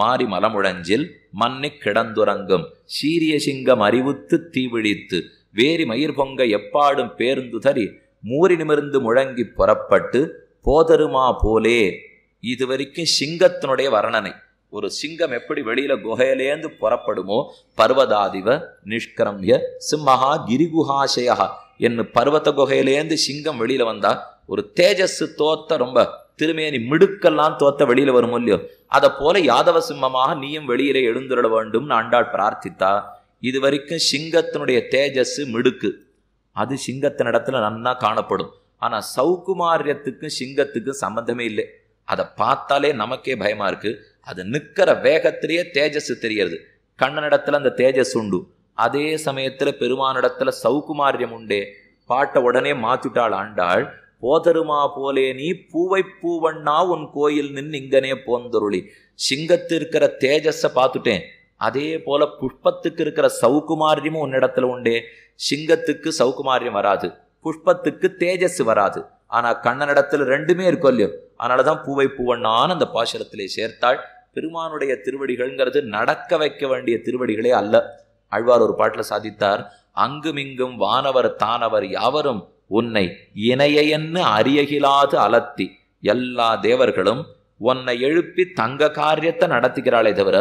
மாறி மலமுழஞ்சில் மண்ணிக் கிடந்துறங்கும் சீரிய சிங்கம் அறிவுத்து தீவிழித்து வேரி மயிர் பொங்க எப்பாடும் பேருந்து தறி மூரி நிமிர்ந்து முழங்கி புறப்பட்டு போதருமா போலே இதுவரைக்கும் சிங்கத்தினுடைய வர்ணனை ஒரு சிங்கம் எப்படி வெளியில குகையிலேந்து புறப்படுமோ பர்வதாதிவ நிஷ்கரம்ய சிம்மஹா கிரிகுஹாசயா என்று பர்வத குகையிலேந்து சிங்கம் வெளியில வந்தா ஒரு தேஜஸ் தோத்த ரொம்ப திருமேனி மிடுக்கெல்லாம் தோத்த வெளியில வரும் இல்லையோ அதை போல யாதவ சிம்மமாக நீயும் வெளியிலே எழுந்துட வேண்டும் ஆண்டாள் பிரார்த்தித்தா இது வரைக்கும் சிங்கத்தினுடைய தேஜஸ் மிடுக்கு அது சிங்கத்தின் இடத்துல நன்னா காணப்படும் ஆனா சௌகுமாரியத்துக்கும் சிங்கத்துக்கும் சம்பந்தமே இல்லை அதை பார்த்தாலே நமக்கே பயமா இருக்கு அது நிற்கிற வேகத்திலேயே தேஜஸ் தெரியறது கண்ணனிடத்துல அந்த தேஜஸ் உண்டு அதே சமயத்துல பெருமானிடத்துல சௌகுமாரியம் உண்டே பாட்டை உடனே மாத்திட்டாள் ஆண்டாள் போதருமா போலே நீ பூவை பூவண்ணா உன் கோயில் நின்று இங்கனே போந்தொருளி சிங்கத்து இருக்கிற தேஜஸை பார்த்துட்டேன் அதே போல புஷ்பத்துக்கு இருக்கிற சவுக்குமாரியமும் உன்னிடத்துல உண்டே சிங்கத்துக்கு சவுக்குமாரியம் வராது புஷ்பத்துக்கு தேஜஸ் வராது ஆனா கண்ணனிடத்துல ரெண்டுமே இருக்கும் இல்லையோ அதனாலதான் பூவை பூவண்ணான்னு அந்த பாசுரத்திலே சேர்த்தாள் பெருமானுடைய திருவடிகள்ங்கிறது நடக்க வைக்க வேண்டிய திருவடிகளே அல்ல அழ்வார் ஒரு பாட்டில் சாதித்தார் அங்குமிங்கும் வானவர் தானவர் யாவரும் உன்னை இணையென்னு அறியகிலாது அலத்தி எல்லா தேவர்களும் உன்னை எழுப்பி தங்க காரியத்தை நடத்துகிறாளே தவிர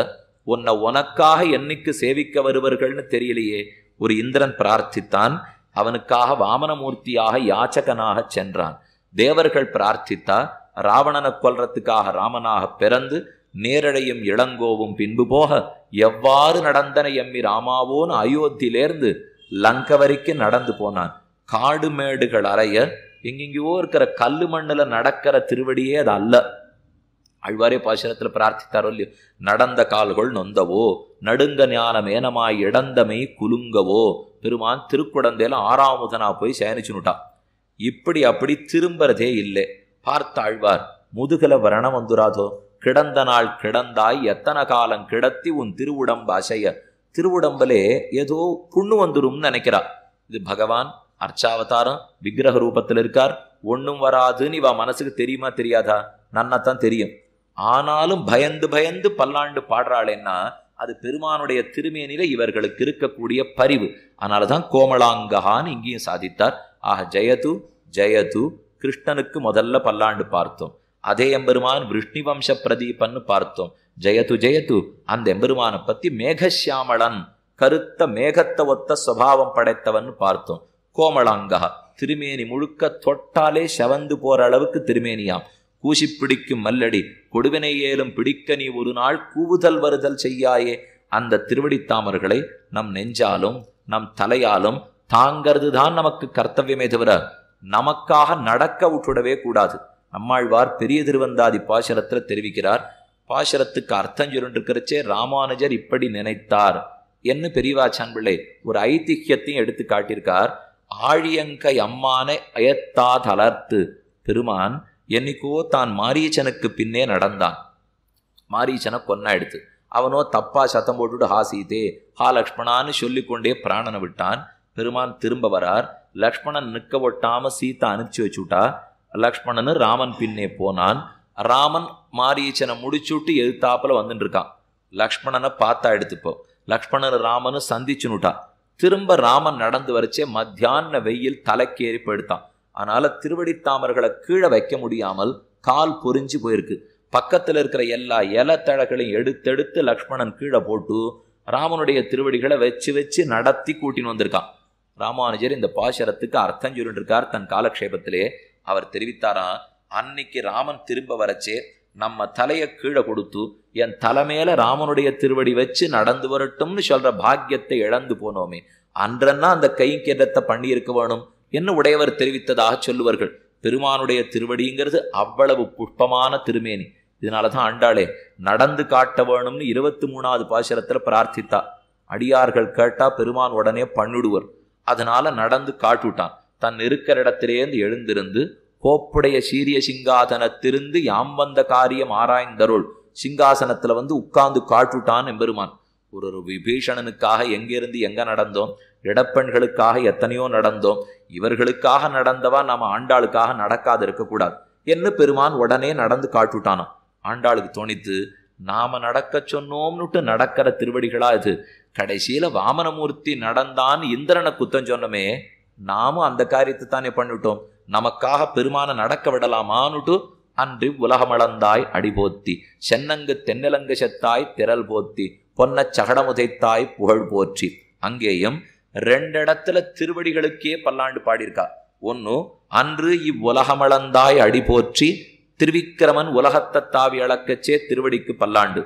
உன்னை உனக்காக என்னைக்கு சேவிக்க வருவர்கள்னு தெரியலையே ஒரு இந்திரன் பிரார்த்தித்தான் அவனுக்காக வாமனமூர்த்தியாக யாச்சகனாக சென்றான் தேவர்கள் பிரார்த்தித்தா ராவணனை கொல்றத்துக்காக ராமனாக பிறந்து நேரடையும் இளங்கோவும் பின்பு போக எவ்வாறு நடந்தன எம்மி ராமாவோன்னு அயோத்தியிலேருந்து லங்க வரைக்கும் நடந்து போனான் காடு மேடுகள் அறைய எங்கெங்கேயோ இருக்கிற கல் மண்ணில் நடக்கிற திருவடியே அது அல்ல அழ்வாரே பாசனத்தில் பிரார்த்தித்தாரோ இல்லையோ நடந்த கால்கள் நொந்தவோ நடுங்க ஞானம் ஏனமாய் இடந்தமை குலுங்கவோ பெருமான் திருக்குடந்தையில் ஆறாமுதனா போய் சேனிச்சுனுட்டான் இப்படி அப்படி திரும்புறதே இல்லை பார்த்த ஆழ்வார் முதுகல வரணம் வந்துராதோ கிடந்த நாள் கிடந்தாய் எத்தனை காலம் கிடத்தி உன் திருவுடம்பு அசைய திருவுடம்பலே ஏதோ புண்ணு வந்துரும்னு நினைக்கிறா இது பகவான் அர்ச்சாவதாரம் விக்கிரக ரூபத்தில் இருக்கார் ஒன்றும் வராதுன்னு இவா மனசுக்கு தெரியுமா தெரியாதா நன்னத்தான் தெரியும் ஆனாலும் பயந்து பயந்து பல்லாண்டு பாடுறாளேன்னா அது பெருமானுடைய திருமேனில இவர்களுக்கு இருக்கக்கூடிய பரிவு அதனால தான் இங்கேயும் சாதித்தார் ஆக ஜெயது ஜெயது கிருஷ்ணனுக்கு முதல்ல பல்லாண்டு பார்த்தோம் அதே எம்பெருமான் விஷ்ணி வம்ச பிரதீபன்னு பார்த்தோம் ஜெயது ஜெயது அந்த எம்பெருமானை பற்றி மேகசியாமளன் கருத்த மேகத்தை ஒத்த சுவாவம் படைத்தவன் பார்த்தோம் கோமளாங்கா திருமேனி முழுக்க தொட்டாலே செவந்து போற அளவுக்கு திருமேனியாம் கூசி பிடிக்கும் மல்லடி கொடுவினை ஏலும் பிடிக்க நீ ஒரு நாள் கூவுதல் வருதல் செய்யாயே அந்த திருவடித்தாமர்களை நம் நெஞ்சாலும் நம் தலையாலும் தாங்கிறது தான் நமக்கு கர்த்தவியமே தவிர நமக்காக நடக்க விட்டுடவே கூடாது நம்மாழ்வார் பெரிய திருவந்தாதி பாசுரத்தில் தெரிவிக்கிறார் பாசரத்துக்கு அர்த்தம் சொல்லிருக்கிறச்சே ராமானுஜர் இப்படி நினைத்தார் என்ன பெரியவாச்சான் பிள்ளை ஒரு ஐதிஹியத்தையும் எடுத்து காட்டியிருக்கார் ஆழியங்கை அம்மானை அயத்தா தளர்த்து பெருமான் என்னைக்கோ தான் மாரீச்சனுக்கு பின்னே நடந்தான் மாரீச்சனை கொன்னாயிடுத்து அவனோ தப்பா சத்தம் போட்டுட்டு ஹாசிதே ஹா லக்ஷ்மணான்னு கொண்டே பிராணனை விட்டான் பெருமான் திரும்ப வரார் லக்ஷ்மணன் நிற்க ஒட்டாம சீதா அனுப்பிச்சு வச்சுட்டா லக்ஷ்மணனு ராமன் பின்னே போனான் ராமன் மாரீச்சனை முடிச்சுட்டு எழுத்தாப்புல வந்துட்டு இருக்கான் லக்ஷ்மணனை பார்த்தா எடுத்துப்போ லக்ஷ்மணன் ராமனு சந்திச்சுனுட்டான் திரும்ப ராமன் நடந்து வரைச்சே மத்தியான வெயில் தலைக்கேறி போயிடுத்தான் அதனால திருவடித்தாமர்களை கீழே வைக்க முடியாமல் கால் பொறிஞ்சு போயிருக்கு பக்கத்தில் இருக்கிற எல்லா இலத்தழகளையும் எடுத்தெடுத்து லக்ஷ்மணன் கீழே போட்டு ராமனுடைய திருவடிகளை வச்சு வச்சு நடத்தி கூட்டின்னு வந்திருக்கான் ராமானுஜர் இந்த பாசரத்துக்கு அர்த்தம் சொல்லிட்டு இருக்கார் தன் காலக்ஷேபத்திலே அவர் தெரிவித்தாராம் அன்னைக்கு ராமன் திரும்ப வரச்சே நம்ம தலையை கீழே கொடுத்து என் தலை மேலே ராமனுடைய திருவடி வச்சு நடந்து வரட்டும்னு சொல்கிற பாக்கியத்தை இழந்து போனோமே அன்றன்னா அந்த கைங்கேற்றத்தை பண்ணியிருக்க வேணும் என்ன உடையவர் தெரிவித்ததாக சொல்லுவார்கள் பெருமானுடைய திருவடிங்கிறது அவ்வளவு புஷ்பமான திருமேனி இதனால தான் ஆண்டாளே நடந்து காட்ட வேணும்னு இருபத்தி மூணாவது பாசரத்துல பிரார்த்தித்தா அடியார்கள் கேட்டால் பெருமான் உடனே பண்ணிடுவர் அதனால நடந்து காட்டுட்டான் தன் இருக்கிற இடத்திலேருந்து எழுந்திருந்து கோப்புடைய சீரிய சிங்காதனத்திருந்து யாம் வந்த காரியம் ஆராய்ந்தருள் சிங்காசனத்துல வந்து உட்கார்ந்து காட்டுட்டான் எம்பெருமான் ஒரு ஒரு விபீஷணனுக்காக எங்கிருந்து எங்க நடந்தோம் இடப்பெண்களுக்காக எத்தனையோ நடந்தோம் இவர்களுக்காக நடந்தவா நாம ஆண்டாளுக்காக நடக்காது இருக்கக்கூடாது என்ன பெருமான் உடனே நடந்து காட்டுட்டானோ ஆண்டாளுக்கு தோணித்து நாம நடக்க சொன்னோம்னுட்டு நடக்கிற திருவடிகளா இது கடைசியில வாமனமூர்த்தி நடந்தான் இந்திரனை குத்தம் சொன்னமே நாமும் அந்த காரியத்தை தானே பண்ணிட்டோம் நமக்காக பெருமான நடக்க விடலாமான்னுட்டு அன்று உலகமளந்தாய் அடிபோத்தி சென்னங்கு தென்னிலங்கு செத்தாய் திரல் போத்தி பொன்ன சகடமுதைத்தாய் புகழ் போற்றி அங்கேயும் ரெண்டிடத்துல திருவடிகளுக்கே பல்லாண்டு பாடியிருக்கா ஒன்று அன்று இவ்வுலகமளந்தாய் அடி போற்றி திருவிக்கிரமன் உலகத்தை தாவி அளக்கச்சே திருவடிக்கு பல்லாண்டு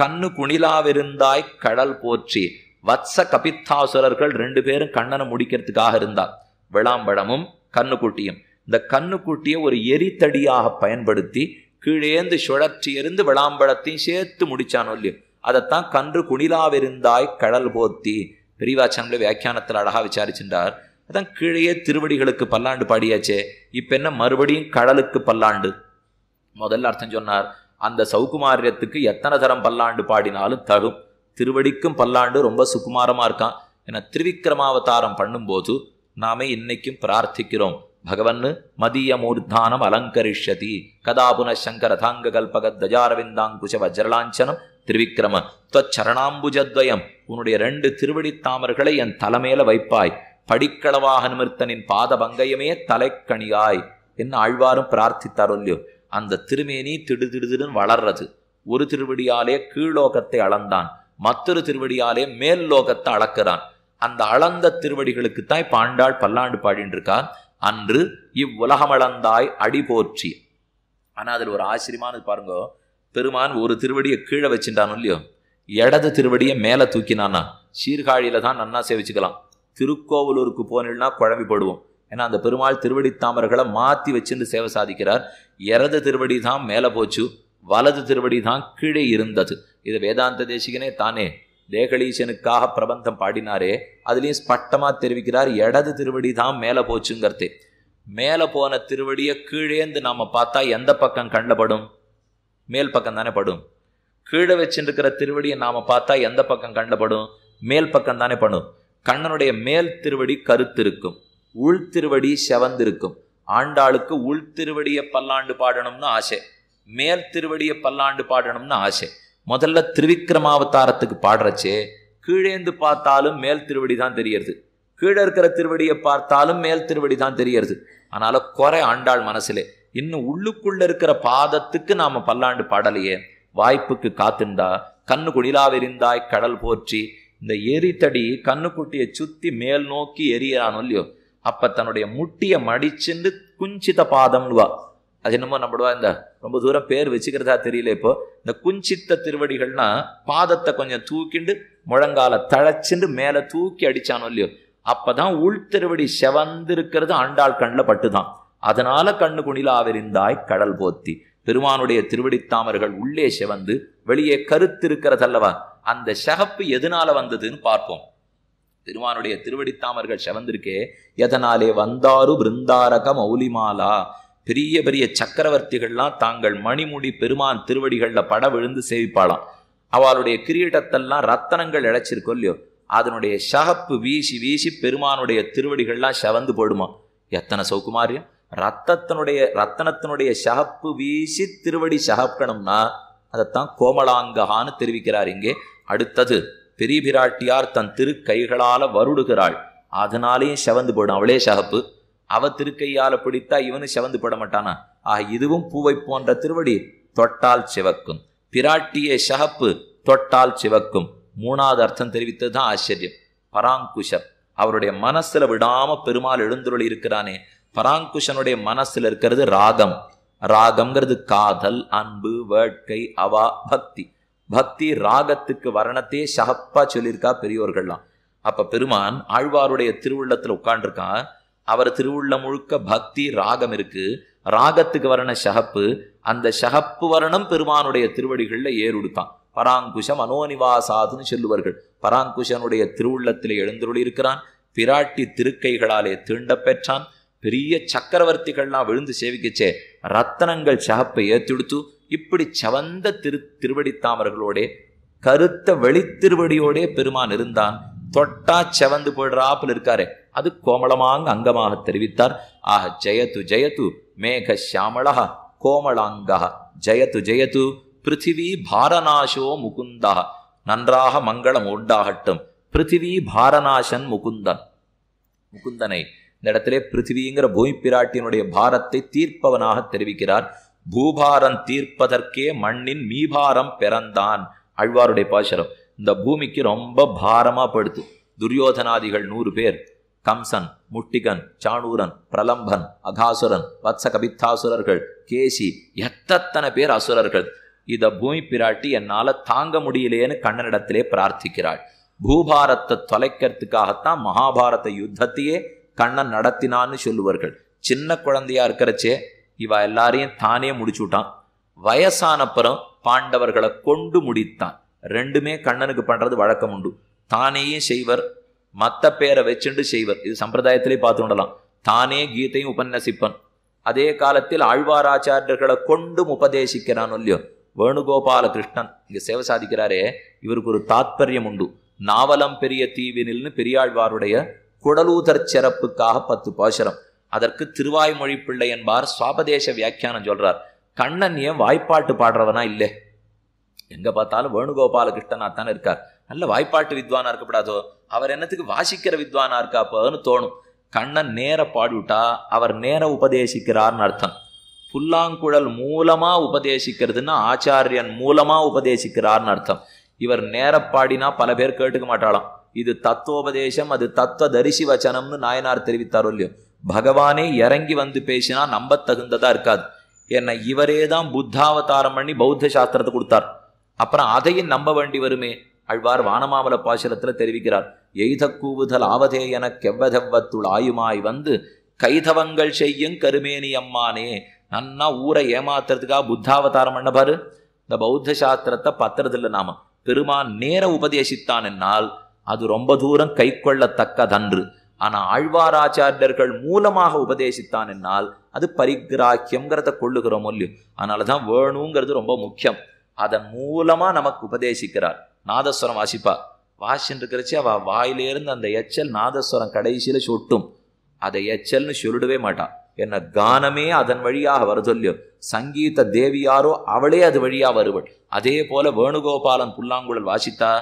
கண்ணு குணிலாவிருந்தாய் கடல் போற்றி வத்ச கபித்தாசுரர்கள் ரெண்டு பேரும் கண்ணனை முடிக்கிறதுக்காக இருந்தார் விளாம்பழமும் கண்ணுக்குட்டியும் இந்த கண்ணுக்குட்டியை ஒரு எரித்தடியாக பயன்படுத்தி கீழேந்து சுழற்றி எரிந்து விளாம்பழத்தையும் சேர்த்து முடிச்சானோ இல்லையோ அதைத்தான் கன்று குணிலாவிருந்தாய் கடல் போத்தி பெரியவாச்சனில் வியாக்கியானத்தில் அழகாக விசாரிச்சின்றார் அதான் கீழேயே திருவடிகளுக்கு பல்லாண்டு பாடியாச்சே இப்போ என்ன மறுபடியும் கடலுக்கு பல்லாண்டு முதல்ல அர்த்தம் சொன்னார் அந்த சௌகுமாரியத்துக்கு எத்தனை தரம் பல்லாண்டு பாடினாலும் தகும் திருவடிக்கும் பல்லாண்டு ரொம்ப சுகுமாரமாக இருக்கான் ஏன்னா திருவிக்கிரமாவதாரம் பண்ணும்போது நாமே இன்னைக்கும் பிரார்த்திக்கிறோம் பகவன் மதிய மூர்த்தானம் அலங்கரிஷதி தாங்க கல்பக கல்பகத்வஜாரவிந்தாங்குஷ வஜ்ரலாஞ்சனம் திருவிக்கிரம துவச்சரணாம்புஜத்வயம் உன்னுடைய ரெண்டு திருவடி தாமர்களை என் தலைமையில வைப்பாய் படிக்களவாக நிமிர்த்தனின் பாத பங்கையுமே தலைக்கணியாய் என்ன ஆழ்வாரும் பிரார்த்தித்தார் இல்லையோ அந்த திருமேனி திடு வளர்றது ஒரு திருவடியாலே கீழோகத்தை அளந்தான் மற்றொரு திருவடியாலே மேல் லோகத்தை அளக்கிறான் அந்த அளந்த திருவடிகளுக்குத்தான் பாண்டாள் பல்லாண்டு பாடின்னு இருக்கா அன்று இவ்வுலகமளந்தாய் அடி போற்றி ஆனால் அதில் ஒரு ஆச்சரியமானது பாருங்க பெருமான் ஒரு திருவடியை கீழே வச்சுட்டானோ இல்லையோ இடது திருவடியை மேலே தூக்கினானா சீர்காழியில் தான் நன்னா சேவிச்சுக்கலாம் திருக்கோவலூருக்கு போனேன்னா குழம்பி போடுவோம் ஏன்னா அந்த பெருமாள் திருவடி தாமர்களை மாற்றி வச்சிருந்து சேவை சாதிக்கிறார் இறது திருவடி தான் மேலே போச்சு வலது திருவடி தான் கீழே இருந்தது இது வேதாந்த தேசிகனே தானே தேகலீசனுக்காக பிரபந்தம் பாடினாரே அதுலேயும் ஸ்பட்டமாக தெரிவிக்கிறார் இடது திருவடி தான் மேலே போச்சுங்கிறது மேலே போன திருவடியை கீழேந்து நாம் பார்த்தா எந்த பக்கம் கண்டப்படும் மேல் பக்கம் தானே படும் கீழே வச்சுருக்கிற திருவடியை நாம் பார்த்தா எந்த பக்கம் கண்டப்படும் மேல் பக்கம் தானே படும் கண்ணனுடைய மேல் திருவடி கருத்து கருத்திருக்கும் உள்திருவடி செவந்திருக்கும் ஆண்டாளுக்கு உள் திருவடியை பல்லாண்டு பாடணும்னு ஆசை மேல் திருவடியை பல்லாண்டு பாடணும்னு ஆசை முதல்ல திருவிக்ரமாவதாரத்துக்கு பாடுறச்சே கீழேந்து பார்த்தாலும் மேல் திருவடி தான் தெரியறது கீழே இருக்கிற திருவடியை பார்த்தாலும் மேல் திருவடி தான் தெரியறது அதனால குறை ஆண்டாள் மனசிலே இன்னும் உள்ளுக்குள்ள இருக்கிற பாதத்துக்கு நாம பல்லாண்டு பாடலையே வாய்ப்புக்கு காத்திருந்தா கண்ணு குடிலாவிருந்தாய் கடல் போற்றி இந்த எரித்தடி கண்ணுக்குட்டியை சுத்தி மேல் நோக்கி எரியறான் இல்லையோ அப்ப தன்னுடைய முட்டியை மடிச்சுண்டு குஞ்சித பாதம்னுவா அது என்னமோ நம்மளுவா இந்த ரொம்ப தூரம் பேர் வச்சுக்கிறதா தெரியல இப்போ இந்த குஞ்சித்த திருவடிகள்னா பாதத்தை கொஞ்சம் தூக்கிண்டு முழங்கால தழைச்சிண்டு மேலே தூக்கி அடித்தானோ இல்லையோ அப்போ தான் உள்திருவடி செவந்திருக்கிறது ஆண்டாள் கண்ணில் பட்டு தான் அதனால் கண்ணு குணிலாவிருந்தாய் கடல் போத்தி பெருமானுடைய திருவடித்தாமர்கள் உள்ளே செவந்து வெளியே கருத்திருக்கிறதல்லவா அந்த செகப்பு எதனால வந்ததுன்னு பார்ப்போம் பெருமானுடைய திருவடித்தாமர்கள் செவந்திருக்கே எதனாலே வந்தாரு பிருந்தாரக மௌலிமாலா பெரிய பெரிய சக்கரவர்த்திகள்லாம் தாங்கள் மணிமுடி பெருமான் திருவடிகளில் பட விழுந்து சேவிப்பாளாம் அவளுடைய கிரீடத்தெல்லாம் ரத்தனங்கள் இழைச்சிருக்கோ இல்லையோ அதனுடைய சகப்பு வீசி வீசி பெருமானுடைய திருவடிகள்லாம் செவந்து போடுமா எத்தனை சௌகுமாரியம் ரத்தத்தினுடைய ரத்தனத்தினுடைய சகப்பு வீசி திருவடி சகப்பணும்னா அதைத்தான் கோமலாங்கஹான்னு தெரிவிக்கிறார் இங்கே அடுத்தது பெரிய பிராட்டியார் தன் திருக்கைகளால் வருடுகிறாள் அதனாலேயும் செவந்து போயிடும் அவளே சகப்பு அவ திருக்கையால பிடித்தா இவனு செவந்து பட மாட்டானா ஆக இதுவும் பூவை போன்ற திருவடி தொட்டால் சிவக்கும் பிராட்டிய சகப்பு தொட்டால் சிவக்கும் மூணாவது அர்த்தம் தெரிவித்தது தான் ஆச்சரியம் பராங்குஷர் அவருடைய மனசுல விடாம பெருமாள் எழுந்துருள் இருக்கிறானே பராங்குஷனுடைய மனசுல இருக்கிறது ராகம் ராகம்ங்கிறது காதல் அன்பு வேட்கை அவா பக்தி பக்தி ராகத்துக்கு வரணத்தையே சகப்பா சொல்லியிருக்கா பெரியோர்கள்லாம் அப்ப பெருமான் ஆழ்வாருடைய திருவுள்ளத்துல உட்காண்டிருக்கான் அவர் திருவுள்ள முழுக்க பக்தி ராகம் இருக்கு ராகத்துக்கு வரண சகப்பு அந்த ஷஹப்பு வரணம் பெருமானுடைய திருவடிகளில் ஏறுடுத்தான் பராங்குஷ மனோனிவாசாதுன்னு சொல்லுவார்கள் பராங்குஷனுடைய திருவுள்ளத்திலே எழுந்துருளி இருக்கிறான் பிராட்டி திருக்கைகளாலே தீண்டப் பெற்றான் பெரிய சக்கரவர்த்திகள்லாம் விழுந்து சேவிக்கச்சே ரத்தனங்கள் சகப்பை ஏத்திடுத்து இப்படி சவந்த திரு திருவடித்தாமர்களோடே கருத்த வெளித்திருவடியோடே பெருமான் இருந்தான் தொட்டா செவந்து போடுறாப்புல இருக்காரு அது கோமளமாங் அங்கமாக தெரிவித்தார் ஆக ஜெயது ஜெயது மேக சியாமளா கோமளாங்க ஜெயது ஜெயத்து பிருத்திவி பாரநாசோ முகுந்தா நன்றாக மங்களம் உண்டாகட்டும் பிருத்திவி பாரநாசன் முகுந்தன் முகுந்தனை இந்த இடத்திலே பிருத்திவிங்கிற பிராட்டியினுடைய பாரத்தை தீர்ப்பவனாக தெரிவிக்கிறார் பூபாரம் தீர்ப்பதற்கே மண்ணின் மீபாரம் பிறந்தான் அழ்வாருடைய பாசரம் இந்த பூமிக்கு ரொம்ப பாரமாக படுத்து துரியோதனாதிகள் நூறு பேர் கம்சன் முட்டிகன் சாணூரன் பிரலம்பன் அகாசுரன் வத்ச கபித்தாசுரர்கள் கேசி எத்தனை பேர் அசுரர்கள் இத பூமி பிராட்டி என்னால் தாங்க முடியலையேன்னு கண்ணனிடத்திலே பிரார்த்திக்கிறாள் பூபாரத்தை தொலைக்கிறதுக்காகத்தான் மகாபாரத யுத்தத்தையே கண்ணன் நடத்தினான்னு சொல்லுவார்கள் சின்ன குழந்தையா இருக்கிறச்சே இவ எல்லாரையும் தானே முடிச்சுட்டான் வயசானப்புறம் பாண்டவர்களை கொண்டு முடித்தான் ரெண்டுமே கண்ணனுக்கு பண்றது வழக்கம் உண்டு தானேயே செய்வர் மற்ற பேரை வச்சுண்டு செய்வர் இது சம்பிரதாயத்திலே பார்த்து கொண்டலாம் தானே கீதையும் உபன்யசிப்பன் அதே காலத்தில் ஆழ்வாராச்சாரியர்களை கொண்டும் உபதேசிக்கிறான் இல்லையோ வேணுகோபால கிருஷ்ணன் இங்கே சேவை சாதிக்கிறாரே இவருக்கு ஒரு தாத்பரியம் உண்டு நாவலம் பெரிய தீவினில்னு பெரியாழ்வாருடைய குடலூதர் சிறப்புக்காக பத்து பாசுரம் அதற்கு திருவாய்மொழி பிள்ளை என்பார் சுவாபதேச வியாக்கியானம் சொல்றார் கண்ணன் ஏன் வாய்ப்பாட்டு பாடுறவனா இல்லை எங்க பார்த்தாலும் வேணுகோபால கிருஷ்ணனா தானே இருக்கார் நல்ல வாய்ப்பாட்டு வித்வானா இருக்கப்படாதோ அவர் என்னத்துக்கு வாசிக்கிற வித்வானா இருக்காப்போன்னு தோணும் கண்ணன் நேர பாடிவிட்டா அவர் நேர உபதேசிக்கிறார்னு அர்த்தம் புல்லாங்குழல் மூலமா உபதேசிக்கிறதுன்னா ஆச்சாரியன் மூலமா உபதேசிக்கிறார்னு அர்த்தம் இவர் நேர பாடினா பல பேர் கேட்டுக்க மாட்டாளாம் இது தத்துவோபதேசம் அது தத்துவ தரிசி வச்சனம்னு நாயனார் தெரிவித்தாரோ இல்லையோ பகவானே இறங்கி வந்து பேசினா நம்ப தகுந்ததா இருக்காது என்னை இவரே தான் புத்தாவதாரம் பண்ணி பௌத்த சாஸ்திரத்தை கொடுத்தார் அப்புறம் அதையும் நம்ப வேண்டி வருமே அழ்வார் வானமாமல பாசுரத்தில் தெரிவிக்கிறார் எய்த கூவுதல் ஆவதே என கெவ்வதெவ்வத்துள் ஆயுமாய் வந்து கைதவங்கள் செய்யும் கருமேனி அம்மானே நன்னா ஊரை ஏமாத்துறதுக்காக புத்தாவதாரம் பண்ண பாரு இந்த பௌத்த சாஸ்திரத்தை பத்துறதில்லை நாம பெருமான் நேர உபதேசித்தான் என்னால் அது ரொம்ப தூரம் கை கொள்ளத்தக்கதன்று ஆனால் ஆழ்வாராச்சாரியர்கள் மூலமாக உபதேசித்தான் என்னால் அது பரிகிராக்கியங்கிறத கொள்ளுகிறோம் இல்லையோ அதனால தான் வேணுங்கிறது ரொம்ப முக்கியம் அதன் மூலமாக நமக்கு உபதேசிக்கிறார் நாதஸ்வரம் வாசிப்பா வாசின்னு இருக்கிறச்சி அவள் வாயிலேருந்து அந்த எச்சல் நாதஸ்வரம் கடைசியில் சொட்டும் அதை எச்சல்னு சொல்லிடவே மாட்டான் என்ன கானமே அதன் வழியாக வருதொல்லியும் சங்கீத தேவியாரோ அவளே அது வழியாக வருவள் அதே போல வேணுகோபாலன் புல்லாங்குழல் வாசித்தா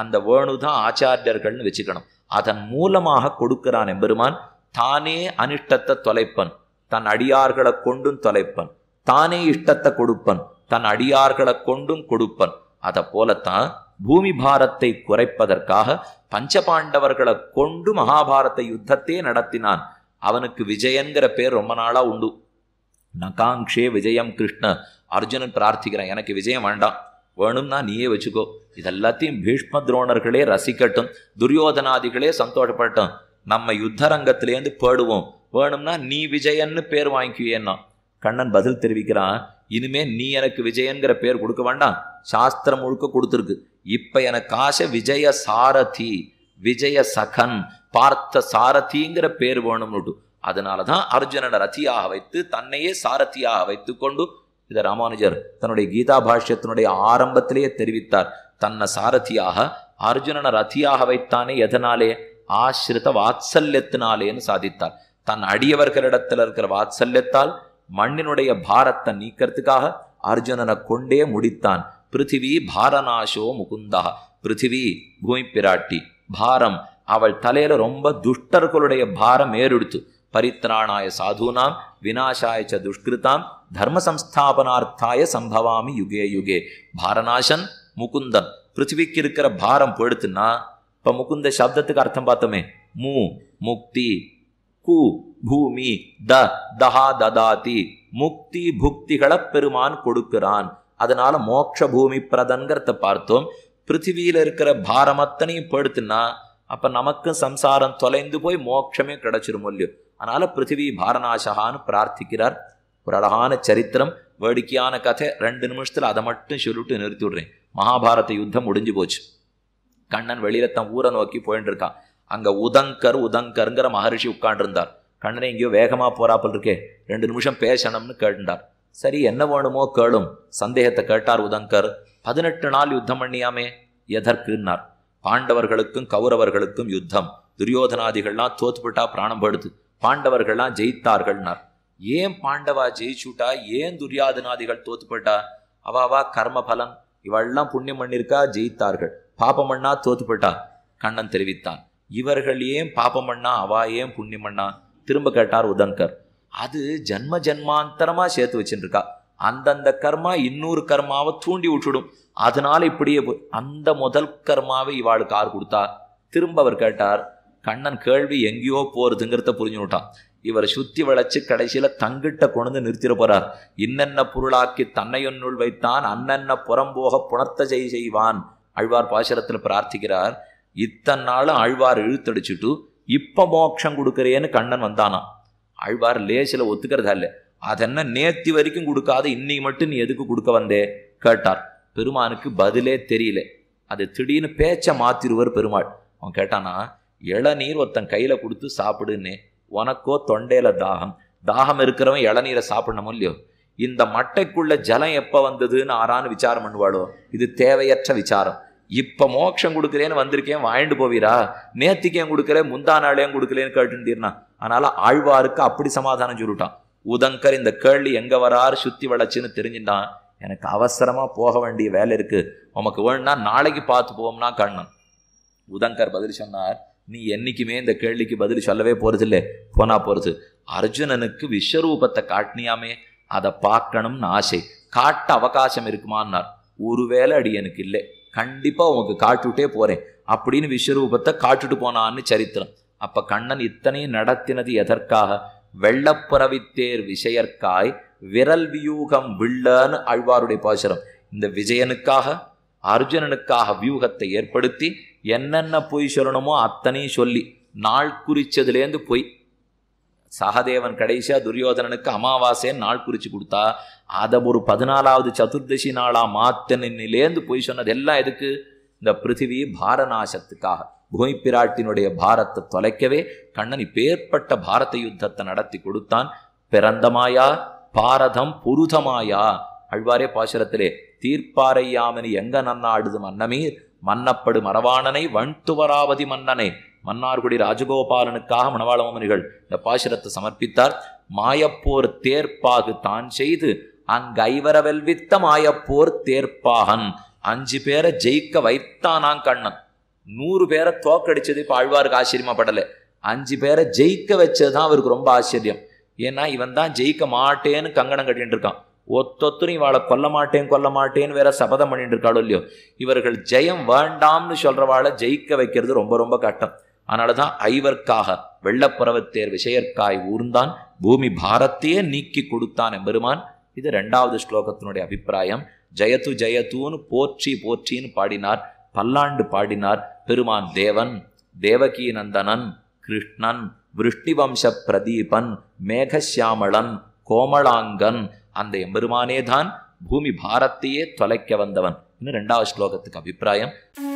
அந்த வேணு தான் ஆச்சாரியர்கள்னு வச்சுக்கணும் அதன் மூலமாக கொடுக்கிறான் எம்பெருமான் தானே அனிஷ்டத்தை தொலைப்பன் தன் அடியார்களை கொண்டும் தொலைப்பன் தானே இஷ்டத்தை கொடுப்பன் தன் அடியார்களை கொண்டும் கொடுப்பன் அதை போலத்தான் பூமி பாரத்தை குறைப்பதற்காக பஞ்சபாண்டவர்களை கொண்டு மகாபாரத யுத்தத்தையே நடத்தினான் அவனுக்கு விஜயன்கிற பேர் ரொம்ப நாளாக உண்டு நகாங்ஷே விஜயம் கிருஷ்ண அர்ஜுனன் பிரார்த்திக்கிறான் எனக்கு விஜயம் வேண்டாம் வேணும்னா நீயே வச்சுக்கோ இதெல்லாத்தையும் பீஷ்ம துரோணர்களே ரசிக்கட்டும் துரியோதனாதிகளே சந்தோஷப்பட்டும் நம்ம யுத்த ரங்கத்திலேருந்து பேடுவோம் வேணும்னா நீ விஜயன்னு பேர் வாங்கிக்குவேன்னா கண்ணன் பதில் தெரிவிக்கிறான் இனிமே நீ எனக்கு விஜயன்கிற பேர் கொடுக்க வேண்டாம் சாஸ்திரம் முழுக்க கொடுத்துருக்கு இப்போ எனக்கு ஆசை விஜய சாரதி விஜய சகன் பார்த்த சாரதிங்கிற பேர் வேணும்னுட்டு அதனால தான் அர்ஜுனனை ரத்தியாக வைத்து தன்னையே சாரதியாக வைத்து கொண்டு இதை ராமானுஜர் தன்னுடைய கீதா பாஷ்யத்தினுடைய ஆரம்பத்திலேயே தெரிவித்தார் தன்னை சாரதியாக அர்ஜுனனை ரத்தியாக வைத்தானே எதனாலே ஆசிரித வாத்சல்யத்தினாலேன்னு சாதித்தார் தன் அடியவர்களிடத்தில் இருக்கிற வாத்சல்யத்தால் மண்ணினுடைய பாரத்தை நீக்கிறதுக்காக அர்ஜுனனை கொண்டே முடித்தான் பிருத்திவி பாரநாசோ முகுந்தா பிருத்திவி பூமி பிராட்டி பாரம் அவள் தலையில ரொம்ப துஷ்டர்களுடைய பாரம் ஏறெடுத்து பரித்ராணாய சாதுனாம் விநாசாய துஷ்கிருதாம் தர்ம சம்ஸ்தாபனார்த்தாய சம்பவாமி யுகே யுகே பாரநாசன் முகுந்தன் பிருத்திவிக்கு இருக்கிற பாரம் போயிடுத்துன்னா இப்போ முகுந்த சப்தத்துக்கு அர்த்தம் பார்த்தோமே மூ முக்தி கு பூமி த தஹா ததாதி முக்தி புக்திகளை பெருமான் கொடுக்கிறான் அதனால மோட்ச பூமி பிரதன்கிறத பார்த்தோம் பிருத்திவியில் இருக்கிற பாரமத்தனையும் படுத்துனா அப்ப நமக்கும் சம்சாரம் தொலைந்து போய் மோட்சமே கிடைச்சிரும் இல்லையோ அதனால பிருத்திவி பாரநாசகான்னு பிரார்த்திக்கிறார் ஒரு அழகான சரித்திரம் வேடிக்கையான கதை ரெண்டு நிமிஷத்துல அதை மட்டும் சொல்லிட்டு நிறுத்தி விடுறேன் மகாபாரத யுத்தம் முடிஞ்சு போச்சு கண்ணன் வெளியில தன் ஊரை நோக்கி போயிட்டு இருக்கான் அங்க உதங்கர் உதங்கருங்கிற மகரிஷி உட்காண்டிருந்தார் கண்ணனை எங்கேயோ வேகமா போறாப்பல் இருக்கே ரெண்டு நிமிஷம் பேசணும்னு கேட்டுட்டார் சரி என்ன வேணுமோ கேளும் சந்தேகத்தை கேட்டார் உதங்கர் பதினெட்டு நாள் யுத்தம் பண்ணியாமே எதற்குன்னார் பாண்டவர்களுக்கும் கௌரவர்களுக்கும் யுத்தம் துரியோதனாதிகள்லாம் தோத்துப்பட்டா பிராணம் போடுது பாண்டவர்கள்லாம் ஜெயித்தார்கள்னார் ஏன் பாண்டவா ஜெயிச்சுட்டா ஏன் துரியாதனாதிகள் தோத்துப்பட்டா அவாவா கர்ம பலன் இவெல்லாம் புண்ணியம் பண்ணிருக்கா ஜெயித்தார்கள் பாப்பம் பண்ணா தோத்துப்பட்டா கண்ணன் தெரிவித்தான் இவர்கள் ஏன் பாப்பம் பண்ணா அவா ஏன் புண்ணியம் பண்ணா திரும்ப கேட்டார் உதங்கர் அது ஜன்ம ஜென்மாந்தரமாக சேர்த்து வச்சுருக்கா அந்தந்த கர்மா இன்னொரு கர்மாவை தூண்டி விட்டுடும் அதனால இப்படியே அந்த முதல் கர்மாவை இவாளுக்கு ஆறு கொடுத்தா திரும்ப அவர் கேட்டார் கண்ணன் கேள்வி எங்கேயோ போகிறதுங்கிறத புரிஞ்சு விட்டான் இவர் சுத்தி வளைச்சு கடைசியில் தங்கிட்ட கொண்டு நிறுத்திட போறார் இன்னென்ன பொருளாக்கி தன்னையொன்னுள் வைத்தான் அன்னென்ன புறம்போக புணர்த்த செய் செய்வான் அழ்வார் பாசரத்தில் பிரார்த்திக்கிறார் இத்தனை நாளும் அழ்வார் இழுத்தடிச்சுட்டு இப்போ மோட்சம் கொடுக்குறேன்னு கண்ணன் வந்தானான் ஆழ்வார் லேசில் ஒத்துக்கிறதா இல்லை அதென்ன நேத்தி வரைக்கும் கொடுக்காத இன்னைக்கு மட்டும் நீ எதுக்கு கொடுக்க வந்தே கேட்டார் பெருமானுக்கு பதிலே தெரியல அது திடீர்னு பேச்சை மாத்திருவர் பெருமாள் அவன் கேட்டானா இளநீர் ஒருத்தன் கையில் கொடுத்து சாப்பிடுன்னு உனக்கோ தொண்டையில தாகம் தாகம் இருக்கிறவன் இளநீரை சாப்பிடணும் இல்லையோ இந்த மட்டைக்குள்ள ஜலம் எப்போ வந்ததுன்னு ஆறான்னு விசாரம் பண்ணுவாளோ இது தேவையற்ற விசாரம் இப்போ மோட்சம் கொடுக்குறேன்னு வந்திருக்கேன் வாழ்ந்து போவீரா ஏன் கொடுக்கல முந்தா நாளையும் கொடுக்கலன்னு கேட்டுட்டீர்னா அதனால ஆழ்வாருக்கு அப்படி சமாதானம் சொல்லிட்டான் உதங்கர் இந்த கேள்வி எங்கே வராரு சுற்றி வளர்ச்சின்னு தெரிஞ்சுட்டான் எனக்கு அவசரமாக போக வேண்டிய வேலை இருக்குது உமக்கு வேணும்னா நாளைக்கு பார்த்து போவோம்னா கண்ணன் உதங்கர் பதில் சொன்னார் நீ என்றைக்குமே இந்த கேள்விக்கு பதில் சொல்லவே இல்லை போனா போகிறது அர்ஜுனனுக்கு விஸ்வரூபத்தை காட்டினியாமே அதை பார்க்கணும்னு ஆசை காட்ட அவகாசம் இருக்குமான்னார் ஒருவேளை அடி எனக்கு இல்லை கண்டிப்பாக உனக்கு காட்டுவிட்டே போகிறேன் அப்படின்னு விஸ்வரூபத்தை காட்டுட்டு போனான்னு சரித்திரம் அப்போ கண்ணன் இத்தனையும் நடத்தினது எதற்காக வெள்ளப்புறவித்தேர் விஷயற்காய் விரல் வியூகம் வில்லன்னு அழ்வாருடைய பாசுரம் இந்த விஜயனுக்காக அர்ஜுனனுக்காக வியூகத்தை ஏற்படுத்தி என்னென்ன பொய் சொல்லணுமோ அத்தனையும் சொல்லி நாள் குறிச்சதுலேருந்து பொய் சகதேவன் கடைசியாக துரியோதனனுக்கு அமாவாசைன்னு நாள் குறித்து கொடுத்தா அதை ஒரு பதினாலாவது சதுர்தசி நாளாக மாத்தனிலேருந்து போய் சொன்னது எல்லாம் எதுக்கு இந்த பிருத்திவி பாரநாசத்துக்காக பூமி பிராட்டினுடைய பாரத்தை தொலைக்கவே கண்ணன் இப்பேற்பட்ட பாரத யுத்தத்தை நடத்தி கொடுத்தான் பிறந்தமாயா பாரதம் புருதமாயா அழ்வாரே பாசுரத்திலே தீர்ப்பாரையாமனி எங்க நன்னாடுது மன்னமீர் மன்னப்படு மரவாணனை வண்துவராவதி மன்னனை மன்னார்குடி ராஜகோபாலனுக்காக மணவாளமுனிகள் இந்த பாசுரத்தை சமர்ப்பித்தார் மாயப்போர் தேர்ப்பாகு தான் செய்து அங்கைவரவெல்வித்த மாயப்போர் தேர்ப்பாகன் அஞ்சு பேரை ஜெயிக்க வைத்தானாங் கண்ணன் நூறு பேரை தோக்கடிச்சது இப்போ ஆழ்வாருக்கு ஆச்சரியமாப்படலை அஞ்சு பேரை ஜெயிக்க வச்சது தான் அவருக்கு ரொம்ப ஆச்சரியம் ஏன்னா இவன் தான் ஜெயிக்க மாட்டேன்னு கங்கணம் கட்டின்னு இருக்கான் ஒத்தொத்தரும் இவாளை கொல்ல மாட்டேன் கொல்ல மாட்டேன்னு வேற சபதம் பண்ணிட்டு இருக்காளோ இல்லையோ இவர்கள் ஜெயம் வேண்டாம்னு சொல்றவாளை ஜெயிக்க வைக்கிறது ரொம்ப ரொம்ப கட்டம் அதனால தான் ஐவர்க்காக தேர் விஷயற்காய் ஊர்ந்தான் பூமி பாரத்தையே நீக்கி கொடுத்தான் எம்பெருமான் இது ரெண்டாவது ஸ்லோகத்தினுடைய அபிப்பிராயம் ஜெயத்து ஜெயத்துன்னு போற்றி போற்றின்னு பாடினார் பல்லாண்டு பாடினார் பெருமான் தேவன் தேவகீநந்தனன் கிருஷ்ணன் விருஷ்டிவம்ச பிரதீபன் மேகசியாமளன் கோமளாங்கன் அந்த எம்பெருமானே தான் பூமி பாரத்தையே தொலைக்க வந்தவன் இன்னும் ரெண்டாவது ஸ்லோகத்துக்கு அபிப்பிராயம்